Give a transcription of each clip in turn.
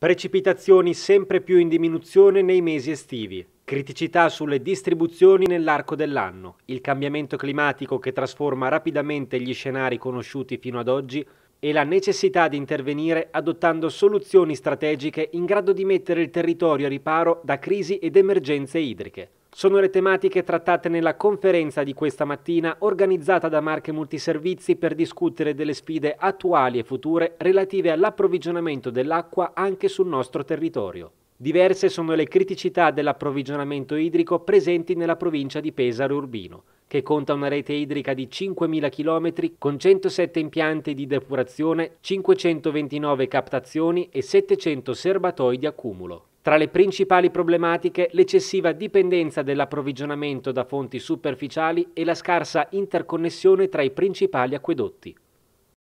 Precipitazioni sempre più in diminuzione nei mesi estivi. Criticità sulle distribuzioni nell'arco dell'anno. Il cambiamento climatico che trasforma rapidamente gli scenari conosciuti fino ad oggi e la necessità di intervenire adottando soluzioni strategiche in grado di mettere il territorio a riparo da crisi ed emergenze idriche. Sono le tematiche trattate nella conferenza di questa mattina organizzata da Marche Multiservizi per discutere delle sfide attuali e future relative all'approvvigionamento dell'acqua anche sul nostro territorio. Diverse sono le criticità dell'approvvigionamento idrico presenti nella provincia di Pesaro Urbino, che conta una rete idrica di 5.000 km con 107 impianti di depurazione, 529 captazioni e 700 serbatoi di accumulo. Tra le principali problematiche l'eccessiva dipendenza dell'approvvigionamento da fonti superficiali e la scarsa interconnessione tra i principali acquedotti.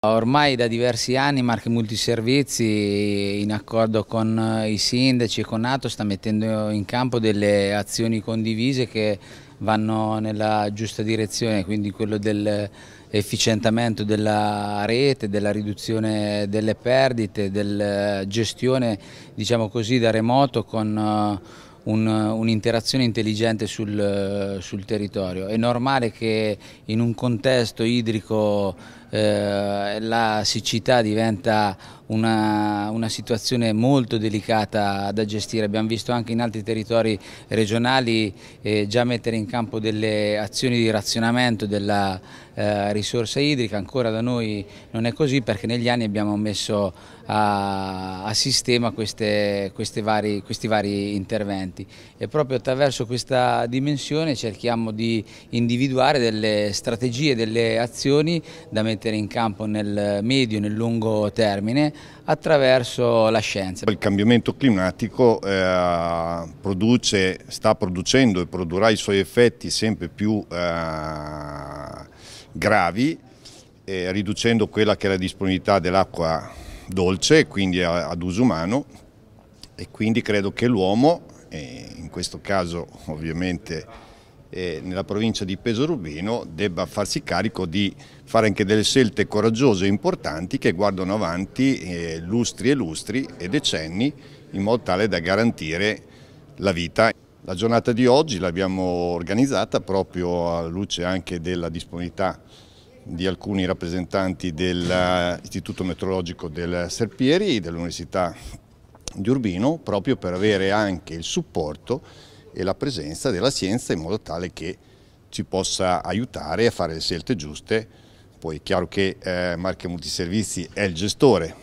Ormai da diversi anni Marche Multiservizi in accordo con eh, i sindaci e con Nato sta mettendo in campo delle azioni condivise che vanno nella giusta direzione, quindi quello dell'efficientamento della rete, della riduzione delle perdite, della eh, gestione diciamo così, da remoto con eh, un'interazione un intelligente sul, sul territorio. È normale che in un contesto idrico eh, la siccità diventa una, una, situazione molto delicata da gestire. Abbiamo visto anche in altri territori regionali eh, già mettere in campo delle azioni di razionamento della eh, risorsa idrica, ancora da noi non è così perché negli anni abbiamo messo a, a sistema queste, queste vari, questi vari interventi e proprio attraverso questa dimensione cerchiamo di individuare delle strategie, delle azioni da mettere mettere in campo nel medio e nel lungo termine attraverso la scienza. Il cambiamento climatico eh, produce, sta producendo e produrrà i suoi effetti sempre più eh, gravi, eh, riducendo quella che è la disponibilità dell'acqua dolce, quindi ad uso umano, e quindi credo che l'uomo, in questo caso ovviamente nella provincia di Pesorubino debba farsi carico di fare anche delle scelte coraggiose e importanti che guardano avanti eh, lustri e lustri e decenni in modo tale da garantire la vita. La giornata di oggi l'abbiamo organizzata proprio alla luce anche della disponibilità di alcuni rappresentanti dell'Istituto Meteorologico del Serpieri, e dell'Università di Urbino, proprio per avere anche il supporto e la presenza della scienza in modo tale che ci possa aiutare a fare le scelte giuste. Poi è chiaro che eh, Marche Multiservizi è il gestore,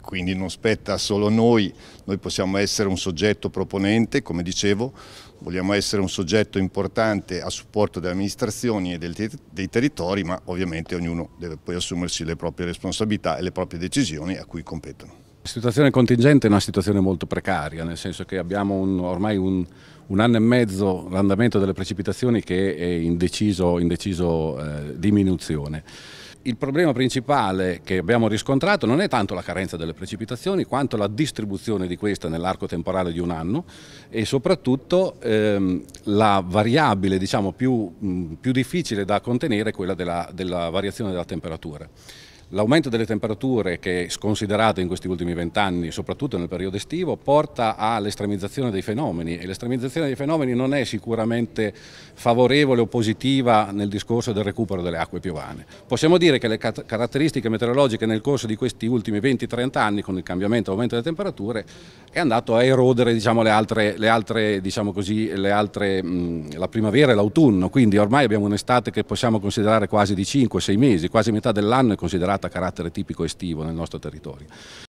quindi non spetta solo noi, noi possiamo essere un soggetto proponente, come dicevo, vogliamo essere un soggetto importante a supporto delle amministrazioni e dei territori, ma ovviamente ognuno deve poi assumersi le proprie responsabilità e le proprie decisioni a cui competono. La situazione contingente è una situazione molto precaria, nel senso che abbiamo un, ormai un, un anno e mezzo l'andamento delle precipitazioni che è in deciso, in deciso eh, diminuzione. Il problema principale che abbiamo riscontrato non è tanto la carenza delle precipitazioni quanto la distribuzione di queste nell'arco temporale di un anno e soprattutto ehm, la variabile diciamo, più, mh, più, difficile da contenere è quella della, della variazione della temperatura. L'aumento delle temperature che è sconsiderato in questi ultimi vent'anni, soprattutto nel periodo estivo, porta all'estremizzazione dei fenomeni e l'estremizzazione dei fenomeni non è sicuramente favorevole o positiva nel discorso del recupero delle acque piovane. Possiamo dire che le caratteristiche meteorologiche nel corso di questi ultimi 20-30 anni, con il cambiamento e l'aumento delle temperature, è andato a erodere diciamo, le altre, le altre, diciamo così, le altre mh, la primavera e l'autunno, quindi ormai abbiamo un'estate che possiamo considerare quasi di 5-6 mesi, quasi metà dell'anno è considerata a carattere tipico estivo nel nostro territorio.